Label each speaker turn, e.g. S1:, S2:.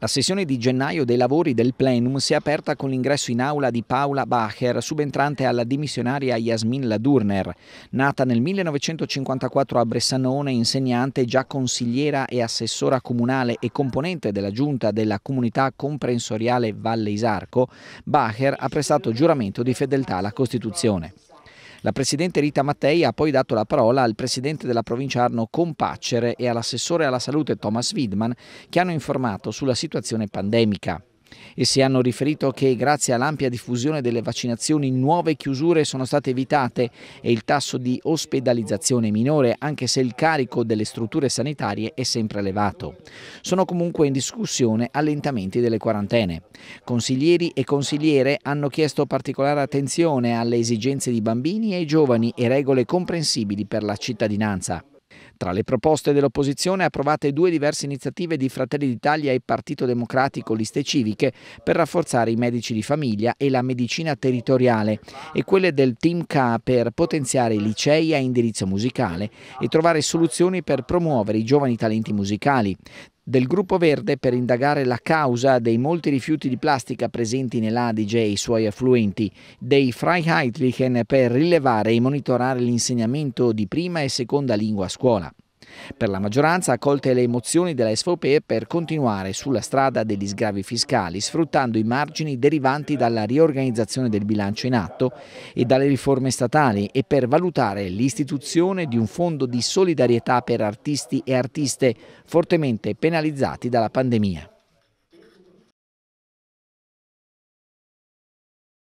S1: La sessione di gennaio dei lavori del plenum si è aperta con l'ingresso in aula di Paola Bacher, subentrante alla dimissionaria Yasmin Ladurner. Nata nel 1954 a Bressanone, insegnante, già consigliera e assessora comunale e componente della giunta della comunità comprensoriale Valle Isarco, Bacher ha prestato giuramento di fedeltà alla Costituzione. La Presidente Rita Mattei ha poi dato la parola al Presidente della provincia Arno Compaccere e all'assessore alla salute Thomas Widman che hanno informato sulla situazione pandemica. Essi hanno riferito che grazie all'ampia diffusione delle vaccinazioni nuove chiusure sono state evitate e il tasso di ospedalizzazione è minore anche se il carico delle strutture sanitarie è sempre elevato. Sono comunque in discussione allentamenti delle quarantene. Consiglieri e consigliere hanno chiesto particolare attenzione alle esigenze di bambini e giovani e regole comprensibili per la cittadinanza. Tra le proposte dell'opposizione approvate due diverse iniziative di Fratelli d'Italia e Partito Democratico Liste Civiche per rafforzare i medici di famiglia e la medicina territoriale e quelle del Team K per potenziare i licei a indirizzo musicale e trovare soluzioni per promuovere i giovani talenti musicali del Gruppo Verde per indagare la causa dei molti rifiuti di plastica presenti nell'Adige e i suoi affluenti, dei Freiheitlichen per rilevare e monitorare l'insegnamento di prima e seconda lingua a scuola. Per la maggioranza accolte le emozioni della SVP per continuare sulla strada degli sgravi fiscali, sfruttando i margini derivanti dalla riorganizzazione del bilancio in atto e dalle riforme statali e per valutare l'istituzione di un fondo di solidarietà per artisti e artiste fortemente penalizzati dalla pandemia.